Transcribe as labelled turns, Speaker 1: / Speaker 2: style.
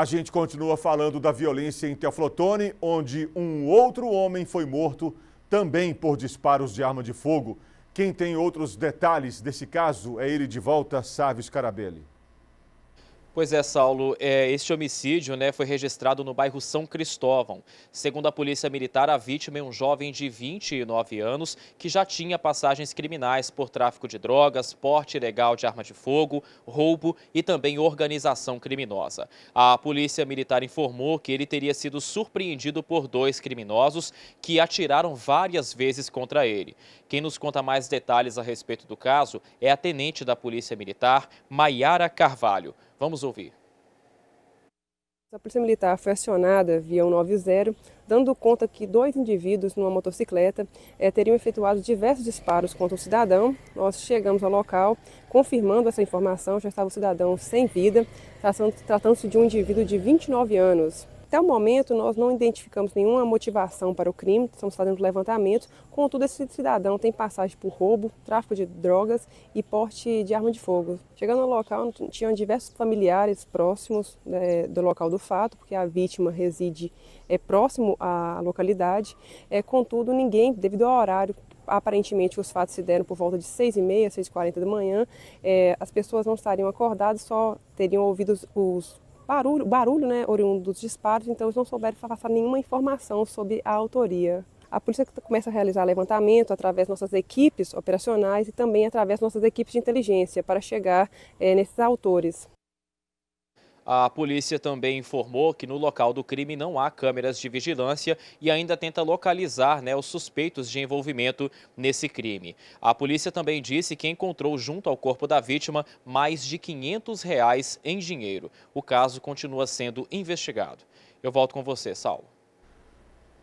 Speaker 1: A gente continua falando da violência em Teoflotone, onde um outro homem foi morto também por disparos de arma de fogo. Quem tem outros detalhes desse caso é ele de volta, Sávio Scarabelli.
Speaker 2: Pois é, Saulo, é, este homicídio né, foi registrado no bairro São Cristóvão. Segundo a Polícia Militar, a vítima é um jovem de 29 anos que já tinha passagens criminais por tráfico de drogas, porte ilegal de arma de fogo, roubo e também organização criminosa. A Polícia Militar informou que ele teria sido surpreendido por dois criminosos que atiraram várias vezes contra ele. Quem nos conta mais detalhes a respeito do caso é a tenente da Polícia Militar, Maiara Carvalho. Vamos ouvir.
Speaker 3: A Polícia Militar foi acionada via 190, dando conta que dois indivíduos numa motocicleta eh, teriam efetuado diversos disparos contra o cidadão. Nós chegamos ao local, confirmando essa informação, já estava o cidadão sem vida, tratando-se de um indivíduo de 29 anos. Até o momento, nós não identificamos nenhuma motivação para o crime, estamos fazendo levantamentos. Contudo, esse cidadão tem passagem por roubo, tráfico de drogas e porte de arma de fogo. Chegando ao local, tinham diversos familiares próximos né, do local do fato, porque a vítima reside é, próximo à localidade. É, contudo, ninguém, devido ao horário aparentemente os fatos se deram por volta de 6 e meia, 6 h 40 da manhã, é, as pessoas não estariam acordadas, só teriam ouvido os, os barulho, barulho né, oriundo dos disparos, então eles não souberam passar nenhuma informação sobre a autoria. A polícia começa a realizar levantamento através de nossas equipes operacionais e também através de nossas equipes de inteligência para chegar é, nesses autores.
Speaker 2: A polícia também informou que no local do crime não há câmeras de vigilância e ainda tenta localizar né, os suspeitos de envolvimento nesse crime. A polícia também disse que encontrou junto ao corpo da vítima mais de 500 reais em dinheiro. O caso continua sendo investigado. Eu volto com você, Saulo.